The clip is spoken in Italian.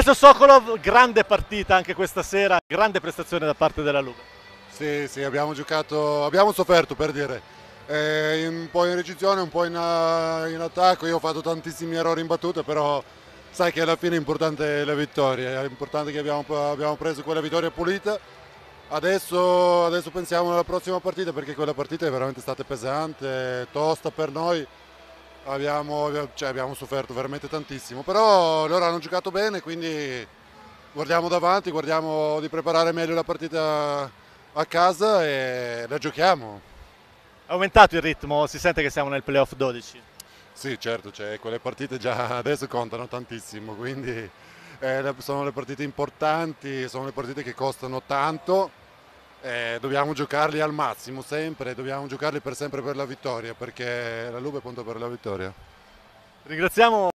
Stesso Sokolov, grande partita anche questa sera, grande prestazione da parte della Lube. Sì, sì, abbiamo giocato, abbiamo sofferto per dire, eh, un po' in recisione, un po' in, eh, in, attacco, io ho fatto tantissimi errori in battuta, però sai che alla fine è importante la vittoria, è importante che abbiamo, abbiamo preso quella vittoria pulita. Adesso, adesso pensiamo alla prossima partita perché quella partita è veramente stata pesante, tosta per noi abbiamo, cioè abbiamo sofferto veramente tantissimo, però loro hanno giocato bene, quindi guardiamo davanti, guardiamo di preparare meglio la partita a casa e la giochiamo. È aumentato il ritmo, si sente che siamo nel playoff 12? Sì, certo, cioè, quelle partite già adesso contano tantissimo, quindi eh, sono le partite importanti, sono le partite che costano tanto eh, dobbiamo giocarli al massimo sempre, dobbiamo giocarli per sempre per la vittoria perché la Lube punta per la vittoria. Ringraziamo